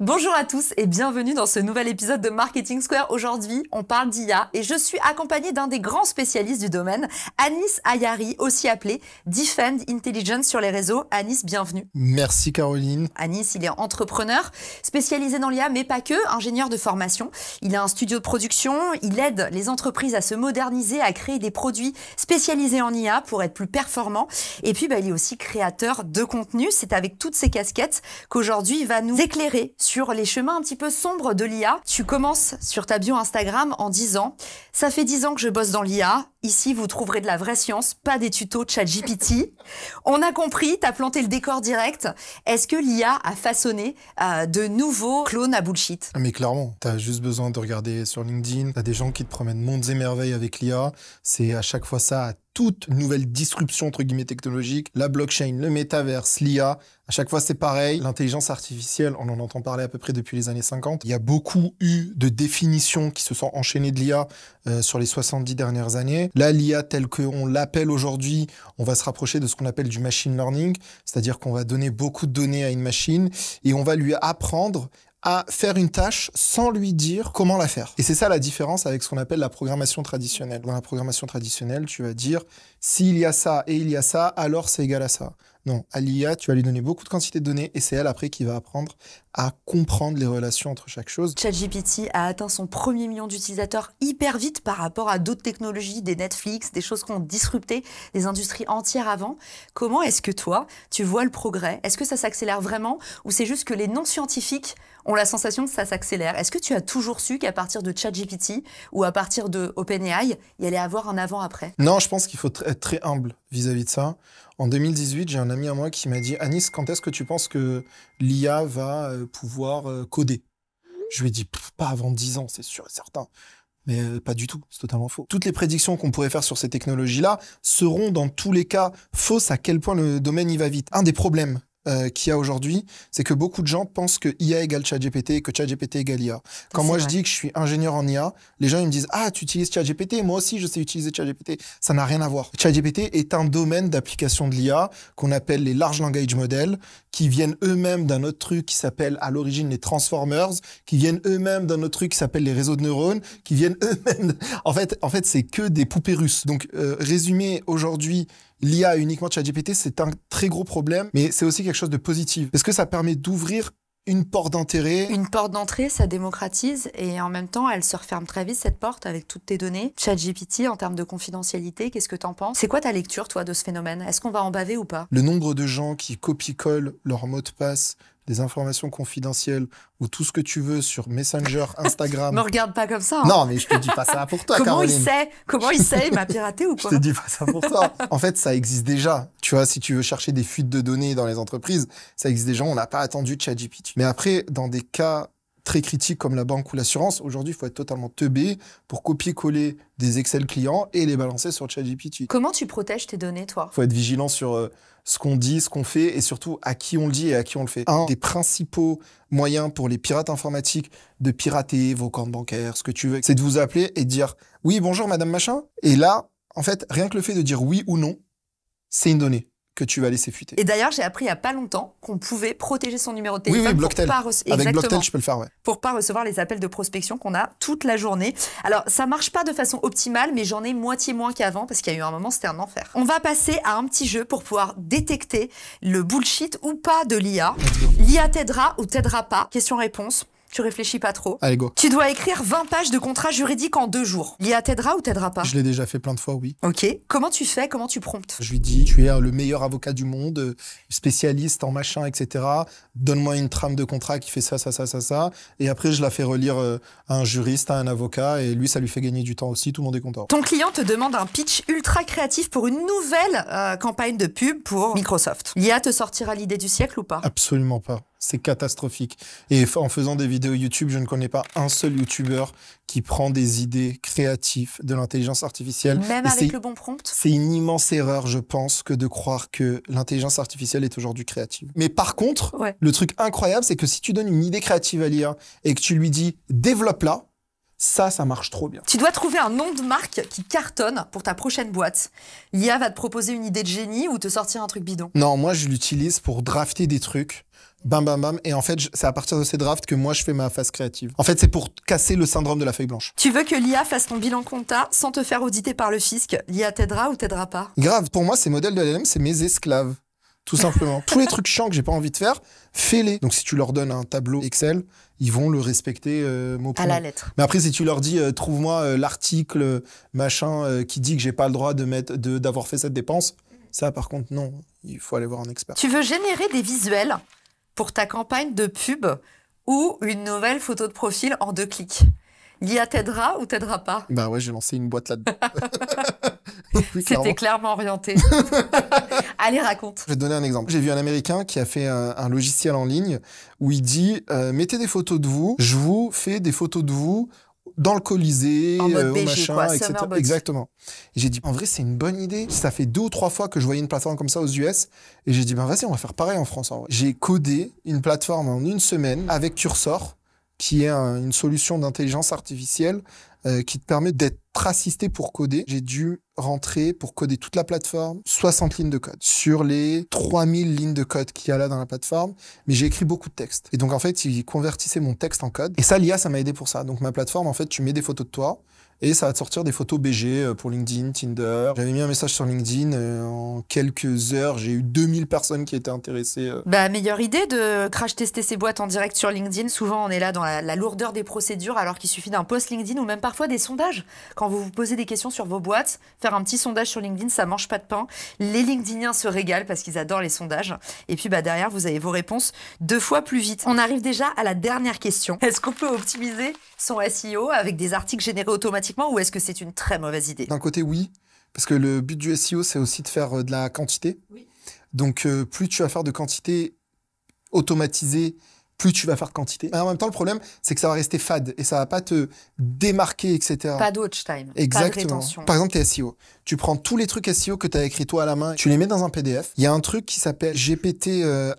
Bonjour à tous et bienvenue dans ce nouvel épisode de Marketing Square. Aujourd'hui, on parle d'IA et je suis accompagnée d'un des grands spécialistes du domaine, Anis Ayari, aussi appelé Defend Intelligence sur les réseaux. Anis, bienvenue. Merci Caroline. Anis, il est entrepreneur, spécialisé dans l'IA, mais pas que, ingénieur de formation. Il a un studio de production, il aide les entreprises à se moderniser, à créer des produits spécialisés en IA pour être plus performants. Et puis, bah, il est aussi créateur de contenu. C'est avec toutes ces casquettes qu'aujourd'hui, il va nous éclairer sur les chemins un petit peu sombres de l'IA. Tu commences sur ta bio Instagram en disant « Ça fait 10 ans que je bosse dans l'IA. Ici, vous trouverez de la vraie science, pas des tutos de chat GPT. On a compris, t'as planté le décor direct. Est-ce que l'IA a façonné euh, de nouveaux clones à bullshit ah, Mais clairement, t'as juste besoin de regarder sur LinkedIn. T'as des gens qui te promènent mondes et merveilles avec l'IA. C'est à chaque fois ça toute nouvelle disruption entre guillemets technologique, la blockchain, le métaverse, l'IA, à chaque fois c'est pareil, l'intelligence artificielle, on en entend parler à peu près depuis les années 50. Il y a beaucoup eu de définitions qui se sont enchaînées de l'IA euh, sur les 70 dernières années. Là, l'IA telle qu'on l'appelle aujourd'hui, on va se rapprocher de ce qu'on appelle du machine learning, c'est-à-dire qu'on va donner beaucoup de données à une machine et on va lui apprendre à faire une tâche sans lui dire comment la faire. Et c'est ça la différence avec ce qu'on appelle la programmation traditionnelle. Dans la programmation traditionnelle, tu vas dire s'il y a ça et il y a ça, alors c'est égal à ça. Non, à l'IA, tu vas lui donner beaucoup de quantité de données et c'est elle après qui va apprendre à comprendre les relations entre chaque chose. ChatGPT a atteint son premier million d'utilisateurs hyper vite par rapport à d'autres technologies, des Netflix, des choses qui ont disrupté des industries entières avant. Comment est-ce que toi, tu vois le progrès Est-ce que ça s'accélère vraiment ou c'est juste que les non-scientifiques ont la sensation que ça s'accélère Est-ce que tu as toujours su qu'à partir de ChatGPT ou à partir de OpenAI, il y allait avoir un avant-après Non, je pense qu'il faut être très humble vis-à-vis de ça. En 2018, j'ai un ami à moi qui m'a dit Anis, quand est-ce que tu penses que l'IA va euh, pouvoir euh, coder Je lui ai dit Pas avant 10 ans, c'est sûr et certain. Mais euh, pas du tout, c'est totalement faux. Toutes les prédictions qu'on pourrait faire sur ces technologies-là seront dans tous les cas fausses à quel point le domaine y va vite. Un des problèmes euh, qu'il y a aujourd'hui, c'est que beaucoup de gens pensent que IA égale ChatGPT et que ChatGPT égale IA. Quand moi je dis que je suis ingénieur en IA, les gens ils me disent Ah, tu utilises ChatGPT, moi aussi je sais utiliser ChatGPT. Ça n'a rien à voir. ChatGPT est un domaine d'application de l'IA qu'on appelle les large language models, qui viennent eux-mêmes d'un autre truc qui s'appelle à l'origine les transformers, qui viennent eux-mêmes d'un autre truc qui s'appelle les réseaux de neurones, qui viennent eux-mêmes. en fait, en fait c'est que des poupées russes. Donc, euh, résumé aujourd'hui, l'IA uniquement ChatGPT, c'est un très gros problème, mais c'est aussi quelque chose de positif. Est-ce que ça permet d'ouvrir une porte d'intérêt Une porte d'entrée, ça démocratise et en même temps, elle se referme très vite cette porte avec toutes tes données. ChatGPT en termes de confidentialité, qu'est-ce que t'en penses C'est quoi ta lecture toi de ce phénomène Est-ce qu'on va en baver ou pas Le nombre de gens qui copie-collent leur mot de passe des informations confidentielles ou tout ce que tu veux sur Messenger, Instagram. Me regarde pas comme ça. Hein. Non, mais je te dis pas ça pour toi. Comment il sait Comment il sait Il m'a piraté ou quoi Je te dis pas ça pour toi. En fait, ça existe déjà. Tu vois, si tu veux chercher des fuites de données dans les entreprises, ça existe déjà. On n'a pas attendu ChatGPT. Mais après, dans des cas très critiques comme la banque ou l'assurance, aujourd'hui, il faut être totalement teubé pour copier-coller des Excel clients et les balancer sur ChatGPT. Comment tu protèges tes données, toi Il faut être vigilant sur euh, ce qu'on dit, ce qu'on fait et surtout à qui on le dit et à qui on le fait. Un des principaux moyens pour les pirates informatiques de pirater vos comptes bancaires, ce que tu veux, c'est de vous appeler et de dire « Oui, bonjour, madame machin ». Et là, en fait, rien que le fait de dire oui ou non, c'est une donnée que tu vas laisser fuiter. Et d'ailleurs, j'ai appris il n'y a pas longtemps qu'on pouvait protéger son numéro de téléphone. Oui, Pour pas Avec Blocktel, Pour pas recevoir les appels de prospection qu'on a toute la journée. Alors, ça marche pas de façon optimale, mais j'en ai moitié moins qu'avant parce qu'il y a eu un moment, c'était un enfer. On va passer à un petit jeu pour pouvoir détecter le bullshit ou pas de l'IA. L'IA t'aidera ou t'aidera pas. Question-réponse tu réfléchis pas trop. Allez, go. Tu dois écrire 20 pages de contrat juridique en deux jours. L'IA t'aidera ou t'aidera pas Je l'ai déjà fait plein de fois, oui. Ok. Comment tu fais Comment tu promptes Je lui dis, tu es le meilleur avocat du monde, euh, spécialiste en machin, etc. Donne-moi une trame de contrat qui fait ça, ça, ça, ça, ça. Et après, je la fais relire euh, à un juriste, à un avocat, et lui, ça lui fait gagner du temps aussi. Tout le monde est content. Ton client te demande un pitch ultra créatif pour une nouvelle euh, campagne de pub pour Microsoft. L'IA te sortira l'idée du siècle ou pas Absolument pas. C'est catastrophique. Et en faisant des vidéos YouTube, je ne connais pas un seul YouTuber qui prend des idées créatives de l'intelligence artificielle. Même avec le bon prompt C'est une immense erreur, je pense, que de croire que l'intelligence artificielle est aujourd'hui créative. Mais par contre, le truc incroyable, c'est que si tu donnes une idée créative à l'IA et que tu lui dis développe-la, ça, ça marche trop bien. Tu dois trouver un nom de marque qui cartonne pour ta prochaine boîte. L'IA va te proposer une idée de génie ou te sortir un truc bidon. Non, moi, je l'utilise pour drafter des trucs. Bam, bam, bam. Et en fait, c'est à partir de ces drafts que moi, je fais ma phase créative. En fait, c'est pour casser le syndrome de la feuille blanche. Tu veux que l'IA fasse ton bilan compta sans te faire auditer par le fisc L'IA t'aidera ou t'aidera pas Grave, pour moi, ces modèles de LLM, c'est mes esclaves tout simplement. Tous les trucs chiants que j'ai pas envie de faire, fais-les. Donc si tu leur donnes un tableau Excel, ils vont le respecter euh, mot pour À la lettre. Mais après, si tu leur dis, euh, trouve-moi euh, l'article machin qui dit que j'ai pas le droit de mettre, de d'avoir fait cette dépense, ça par contre non, il faut aller voir un expert. Tu veux générer des visuels pour ta campagne de pub ou une nouvelle photo de profil en deux clics. L'IA t'aidera ou t'aidera pas Bah ouais, j'ai lancé une boîte là-dedans. C'était clairement orienté. Allez, raconte. Je vais te donner un exemple. J'ai vu un Américain qui a fait un, logiciel en ligne où il dit euh, mettez des photos de vous, je vous fais des photos de vous dans le Colisée, euh, au machin, etc. Exactement. j'ai dit, en vrai, c'est une bonne idée. Ça fait deux ou trois fois que je voyais une plateforme comme ça aux US. Et j'ai dit, ben vas-y, on va faire pareil en France. J'ai codé une plateforme en une semaine avec Cursor, qui est une solution d'intelligence artificielle euh, qui te permet d'être assisté pour coder. J'ai dû rentrer pour coder toute la plateforme, 60 lignes de code sur les 3000 lignes de code qu'il y a là dans la plateforme, mais j'ai écrit beaucoup de textes. Et donc en fait, il convertissait mon texte en code. Et ça, l'IA, ça m'a aidé pour ça. Donc ma plateforme, en fait, tu mets des photos de toi, et ça va te sortir des photos BG euh, pour LinkedIn, Tinder. J'avais mis un message sur LinkedIn. Euh, en quelques heures, j'ai eu 2000 personnes qui étaient intéressées. Euh. Bah, meilleure idée de crash tester ses boîtes en direct sur LinkedIn. Souvent, on est là dans la, lourdeur des procédures, alors qu'il suffit d'un post LinkedIn ou même parfois des sondages. Quand vous vous posez des questions sur vos boîtes, faire un petit sondage sur LinkedIn, ça mange pas de pain. Les LinkedIniens se régalent parce qu'ils adorent les sondages. Et puis, bah, derrière, vous avez vos réponses deux fois plus vite. On arrive déjà à la dernière question. Est-ce qu'on peut optimiser son SEO avec des articles générés automatiquement ou est-ce que c'est une très mauvaise idée D'un côté, oui, parce que le but du SEO, c'est aussi de faire euh, de la quantité. Donc, euh, plus tu vas faire de quantité automatisée, plus tu vas faire de quantité. Mais en même temps, le problème, c'est que ça va rester fade et ça va pas te démarquer, etc. Pas d'autre time. Exactement. Par exemple, tes SEO. Tu prends tous les trucs SEO que tu as écrit toi à la main, tu les mets dans un PDF. Il y a un truc qui s'appelle GPT euh,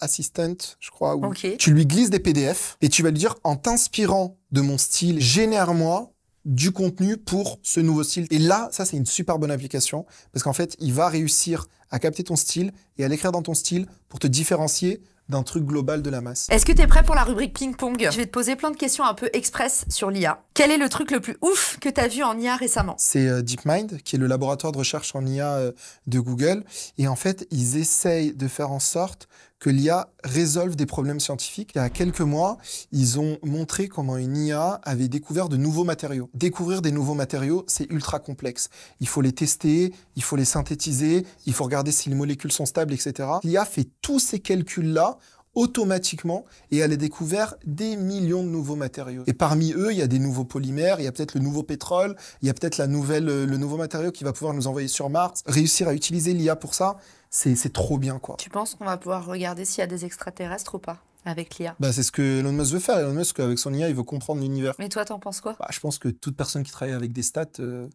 Assistant, je crois. Tu lui glisses des PDF et tu vas lui dire, en t'inspirant de mon style, génère-moi du contenu pour ce nouveau style. Et là, ça, c'est une super bonne application parce qu'en fait, il va réussir à capter ton style et à l'écrire dans ton style pour te différencier d'un truc global de la masse. Est-ce que tu es prêt pour la rubrique ping-pong Je vais te poser plein de questions un peu express sur l'IA. Quel est le truc le plus ouf que tu as vu en IA récemment C'est euh, DeepMind, qui est le laboratoire de recherche en IA euh, de Google. Et en fait, ils essayent de faire en sorte que l'IA résolve des problèmes scientifiques. Il y a quelques mois, ils ont montré comment une IA avait découvert de nouveaux matériaux. Découvrir des nouveaux matériaux, c'est ultra complexe. Il faut les tester, il faut les synthétiser, il faut regarder si les molécules sont stables, etc. L'IA fait tous ces calculs-là automatiquement et elle a découvert des millions de nouveaux matériaux. Et parmi eux, il y a des nouveaux polymères, il y a peut-être le nouveau pétrole, il y a peut-être la nouvelle, euh, le nouveau matériau qui va pouvoir nous envoyer sur Mars. Réussir à utiliser l'IA pour ça, c'est trop bien quoi. Tu penses qu'on va pouvoir regarder s'il y a des extraterrestres ou pas avec l'IA bah, C'est ce que Elon Musk veut faire. Elon Musk, avec son IA, il veut comprendre l'univers. Mais toi, t'en penses quoi bah, Je pense que toute personne qui travaille avec des stats... Euh,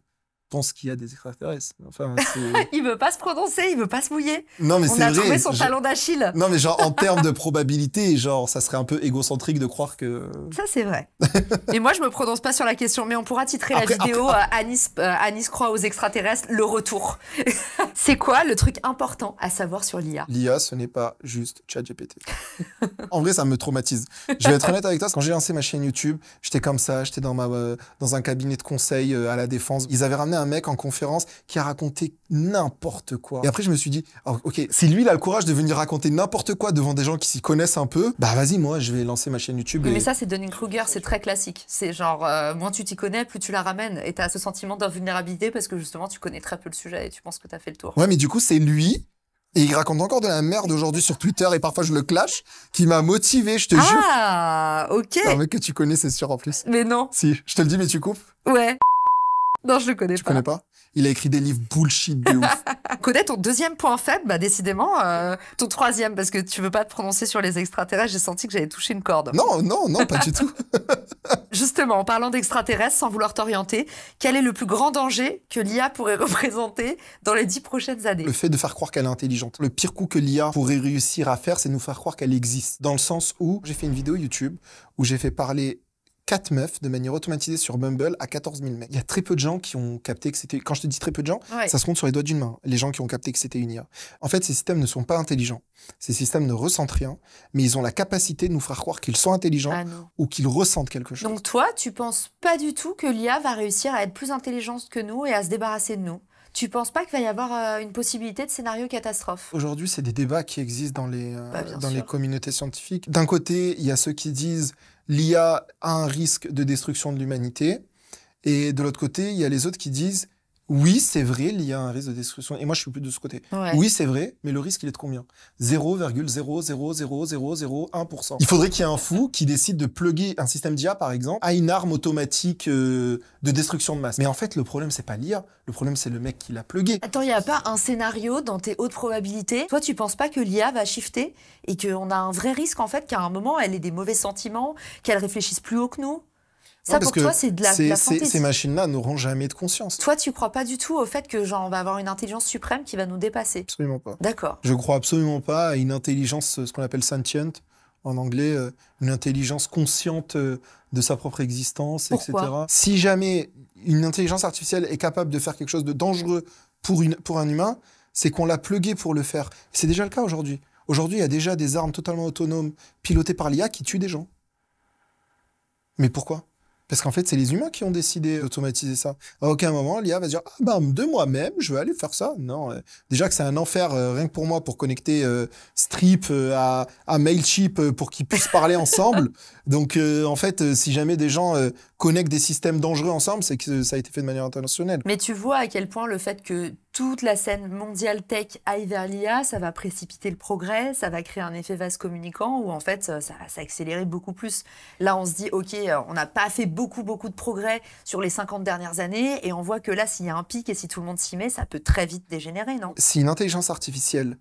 pense qu'il y a des extraterrestres. Enfin, il veut pas se prononcer, il veut pas se mouiller. Non mais c'est On a son talon d'Achille. Non mais genre en termes de probabilité, genre ça serait un peu égocentrique de croire que. Ça c'est vrai. Et moi je me prononce pas sur la question, mais on pourra titrer la vidéo euh, Anis, euh, Anis croit aux extraterrestres, le retour. c'est quoi le truc important à savoir sur l'IA L'IA, ce n'est pas juste ChatGPT. en vrai, ça me traumatise. Je vais être honnête avec toi, quand j'ai lancé ma chaîne YouTube, j'étais comme ça, j'étais dans ma euh, dans un cabinet de conseil à la défense. Ils avaient ramené un mec en conférence qui a raconté n'importe quoi. Et après, je me suis dit, oh, ok, si lui, il a le courage de venir raconter n'importe quoi devant des gens qui s'y connaissent un peu, bah vas-y, moi, je vais lancer ma chaîne YouTube. Et... Mais ça, c'est Dunning-Kruger, c'est très classique. C'est genre, euh, moins tu t'y connais, plus tu la ramènes. Et t'as ce sentiment d'invulnérabilité parce que justement, tu connais très peu le sujet et tu penses que t'as fait le tour. Ouais, mais du coup, c'est lui et il raconte encore de la merde aujourd'hui sur Twitter et parfois je le clash, qui m'a motivé, je te ah, jure. Ah, ok. C'est un mec que tu connais, c'est sûr en plus. Mais non. Si, je te le dis, mais tu coupes. Ouais. Non, je le connais Je pas. connais pas Il a écrit des livres bullshit de ouf. connais ton deuxième point faible, bah décidément, euh, ton troisième, parce que tu veux pas te prononcer sur les extraterrestres, j'ai senti que j'avais touché une corde. Non, non, non, pas du tout. Justement, en parlant d'extraterrestres, sans vouloir t'orienter, quel est le plus grand danger que l'IA pourrait représenter dans les dix prochaines années Le fait de faire croire qu'elle est intelligente. Le pire coup que l'IA pourrait réussir à faire, c'est nous faire croire qu'elle existe. Dans le sens où j'ai fait une vidéo YouTube où j'ai fait parler 4 meufs de manière automatisée sur Bumble à 14 000 mecs. Il y a très peu de gens qui ont capté que c'était. Quand je te dis très peu de gens, ça se compte sur les doigts d'une main, les gens qui ont capté que c'était une IA. En fait, ces systèmes ne sont pas intelligents. Ces systèmes ne ressentent rien, mais ils ont la capacité de nous faire croire qu'ils sont intelligents ah ou qu'ils ressentent quelque chose. Donc, toi, tu penses pas du tout que l'IA va réussir à être plus intelligente que nous et à se débarrasser de nous tu penses pas qu'il va y avoir euh, une possibilité de scénario catastrophe Aujourd'hui, c'est des débats qui existent dans les, euh, bah, dans les communautés scientifiques. D'un côté, il y a ceux qui disent l'IA a un risque de destruction de l'humanité. Et de l'autre côté, il y a les autres qui disent oui, c'est vrai, il y a un risque de destruction. Et moi, je suis plus de ce côté. Oui, c'est vrai, mais le risque, il est de combien 0,0000001%. Il faudrait qu'il y ait un fou qui décide de plugger un système d'IA, par exemple, à une arme automatique euh, de destruction de masse. Mais en fait, le problème, c'est pas l'IA. Le problème, c'est le mec qui l'a plugué. Attends, il n'y a pas un scénario dans tes hautes probabilités Toi, tu penses pas que l'IA va shifter et qu'on a un vrai risque, en fait, qu'à un moment, elle ait des mauvais sentiments, qu'elle réfléchisse plus haut que nous ça, pour toi, c'est de la, fantaisie. Ces machines-là n'auront jamais de conscience. Toi, tu crois pas du tout au fait que, genre, on va avoir une intelligence suprême qui va nous dépasser Absolument pas. D'accord. Je crois absolument pas à une intelligence, euh, ce qu'on appelle sentient, en anglais, euh, une intelligence consciente euh, de sa propre existence, etc. Si jamais une intelligence artificielle est capable de faire quelque chose de dangereux pour, une, pour un humain, c'est qu'on l'a plugué pour le faire. C'est déjà le cas aujourd'hui. Aujourd'hui, il y a déjà des armes totalement autonomes pilotées par l'IA qui tuent des gens. Mais pourquoi parce qu'en fait, c'est les humains qui ont décidé d'automatiser ça. À aucun moment, l'IA va dire Ah, bah, de moi-même, je vais aller faire ça. Non. Euh, déjà que c'est un enfer, euh, rien que pour moi, pour connecter euh, Strip à, à Mailchimp pour qu'ils puissent parler ensemble. Donc, en fait, si jamais des gens connectent des systèmes dangereux ensemble, c'est que ça a été fait de manière internationale. Mais tu vois à quel point le fait que toute la scène mondiale tech aille vers l'IA, ça va précipiter le progrès, ça va créer un effet vase communicant où en fait ça va s'accélérer beaucoup plus. Là on se dit ok, euh, on n'a pas fait beaucoup beaucoup de progrès sur les 50 dernières années et on voit que là s'il y a un pic et si tout le monde s'y met, ça peut très vite dégénérer, non Si une intelligence artificielle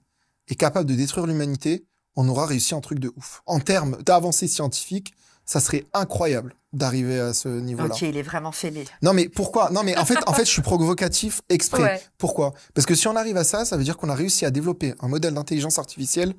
est capable de détruire l'humanité, on aura réussi un truc de ouf. En termes d'avancées scientifiques, ça serait incroyable d'arriver à ce niveau-là. Ok, il est vraiment fêlé. Non, mais pourquoi Non, mais en fait, en fait, je suis provocatif exprès. Pourquoi Parce que si on arrive à ça, ça veut dire qu'on a réussi à développer un modèle d'intelligence artificielle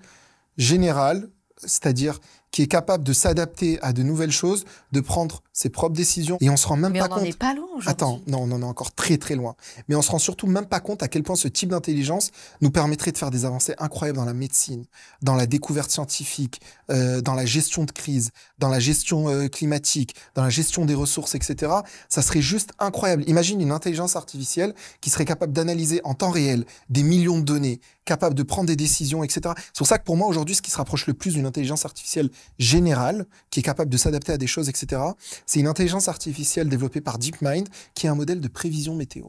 général, c'est-à-dire qui est capable de s'adapter à de nouvelles choses, de prendre ses propres décisions et on se rend même pas on compte. on n'en est pas loin aujourd'hui. Attends, non, on en est encore très très loin. Mais on se rend surtout même pas compte à quel point ce type d'intelligence nous permettrait de faire des avancées incroyables dans la médecine, dans la découverte scientifique, euh, dans la gestion de crise, dans la gestion euh, climatique, dans la gestion des ressources, etc. Ça serait juste incroyable. Imagine une intelligence artificielle qui serait capable d'analyser en temps réel des millions de données, capable de prendre des décisions, etc. C'est pour ça que pour moi aujourd'hui, ce qui se rapproche le plus d'une intelligence artificielle Général qui est capable de s'adapter à des choses, etc. C'est une intelligence artificielle développée par DeepMind qui est un modèle de prévision météo.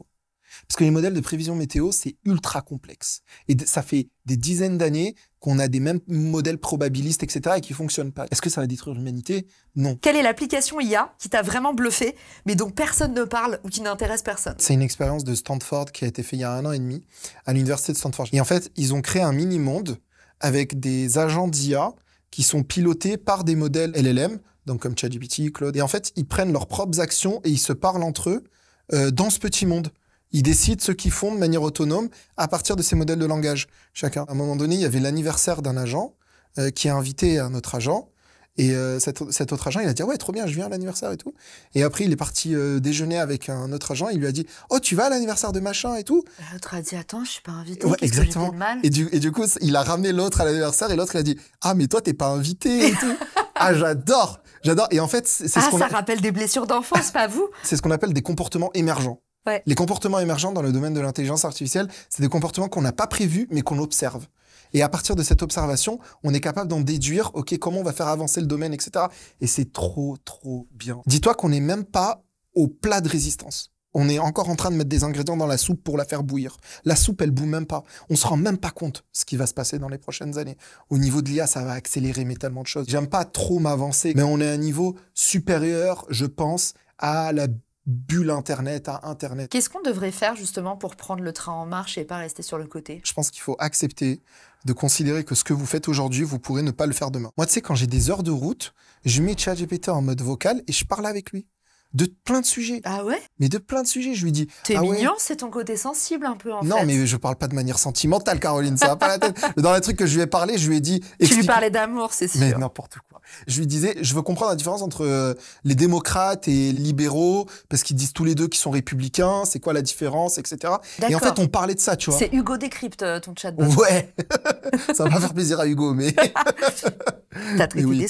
Parce que les modèles de prévision météo, c'est ultra complexe. Et ça fait des dizaines d'années qu'on a des mêmes modèles probabilistes, etc., et qui fonctionnent pas. Est-ce que ça va détruire l'humanité Non. Quelle est l'application IA qui t'a vraiment bluffé, mais dont personne ne parle ou qui n'intéresse personne C'est une expérience de Stanford qui a été faite il y a un an et demi à l'université de Stanford. Et en fait, ils ont créé un mini-monde avec des agents d'IA qui sont pilotés par des modèles LLM, donc comme ChatGPT, Claude. Et en fait, ils prennent leurs propres actions et ils se parlent entre eux euh, dans ce petit monde. Ils décident ce qu'ils font de manière autonome à partir de ces modèles de langage, chacun. À un moment donné, il y avait l'anniversaire d'un agent euh, qui a invité un autre agent et euh, cet, autre agent, il a dit ah ouais, trop bien, je viens à l'anniversaire et tout. Et après, il est parti euh, déjeuner avec un autre agent. Il lui a dit oh, tu vas à l'anniversaire de machin et tout. L'autre a dit attends, je suis pas invité. exactement. et du coup, il a ramené l'autre à l'anniversaire et l'autre il a dit ah mais toi t'es pas invité et tout. ah j'adore, j'adore. Et en fait, c'est ce ah, qu'on ça rappelle des blessures d'enfance, pas vous C'est ce qu'on appelle des comportements émergents. Les comportements émergents dans le domaine de l'intelligence artificielle, c'est des comportements qu'on n'a pas prévus mais qu'on observe. Et à partir de cette observation, on est capable d'en déduire, OK, comment on va faire avancer le domaine, etc. Et c'est trop, trop bien. Dis-toi qu'on n'est même pas au plat de résistance. On est encore en train de mettre des ingrédients dans la soupe pour la faire bouillir. La soupe, elle boue même pas. On se rend même pas compte ce qui va se passer dans les prochaines années. Au niveau de l'IA, ça va accélérer mais tellement de choses. J'aime pas trop m'avancer, mais on est à un niveau supérieur, je pense, à la bulle Internet à Internet. Qu'est-ce qu'on devrait faire justement pour prendre le train en marche et pas rester sur le côté Je pense qu'il faut accepter de considérer que ce que vous faites aujourd'hui, vous pourrez ne pas le faire demain. Moi, tu sais, quand j'ai des heures de route, je mets ChatGPT en mode vocal et je parle avec lui de plein de sujets. Ah ouais Mais de plein de sujets, je lui dis. T'es ah mignon, c'est ton côté sensible un peu en non, fait. Non, mais je parle pas de manière sentimentale, Caroline, ça va pas la tête. Dans les trucs que je lui ai parlé, je lui ai dit. Tu lui parlais d'amour, c'est sûr. Mais n'importe quoi. Je lui disais, je veux comprendre la différence entre euh, les démocrates et libéraux, parce qu'ils disent tous les deux qu'ils sont républicains, c'est quoi la différence, etc. Et en fait, on parlait de ça, tu vois. C'est Hugo décrypte euh, ton chatbot. Ouais, ça va faire plaisir à Hugo, mais. T'as traité oui.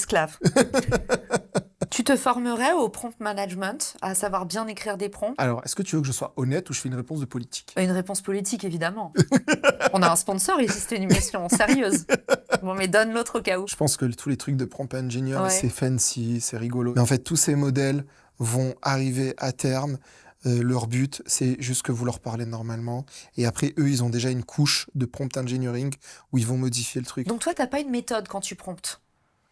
Tu te formerais au prompt management, à savoir bien écrire des prompts Alors, est-ce que tu veux que je sois honnête ou je fais une réponse de politique Une réponse politique, évidemment. on a un sponsor et c'était une émission sérieuse. Bon, mais donne l'autre au cas où. Je pense que tous les trucs de prompt engineer, c'est fancy, c'est rigolo. Mais en fait, tous ces modèles vont arriver à terme. Euh, leur but, c'est juste que vous leur parlez normalement. Et après, eux, ils ont déjà une couche de prompt engineering où ils vont modifier le truc. Donc toi, tu n'as pas une méthode quand tu promptes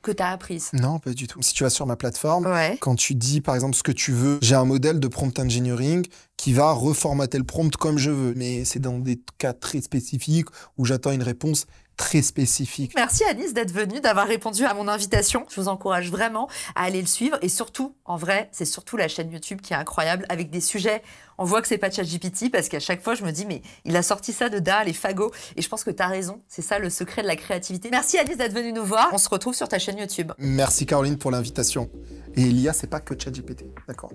que tu as apprises. Non, pas du tout. Si tu vas sur ma plateforme, quand tu dis par exemple ce que tu veux, j'ai un modèle de prompt engineering qui va reformater le prompt comme je veux. Mais c'est dans des cas très spécifiques où j'attends une réponse très spécifique. Merci Alice, d'être venu, d'avoir répondu à mon invitation. Je vous encourage vraiment à aller le suivre et surtout, en vrai, c'est surtout la chaîne YouTube qui est incroyable avec des sujets. On voit que c'est pas ChatGPT parce qu'à chaque fois je me dis mais il a sorti ça de dalle les fagots et je pense que tu as raison, c'est ça le secret de la créativité. Merci Alice, d'être venu nous voir. On se retrouve sur ta chaîne YouTube. Merci Caroline pour l'invitation. Et l'IA c'est pas que ChatGPT, d'accord.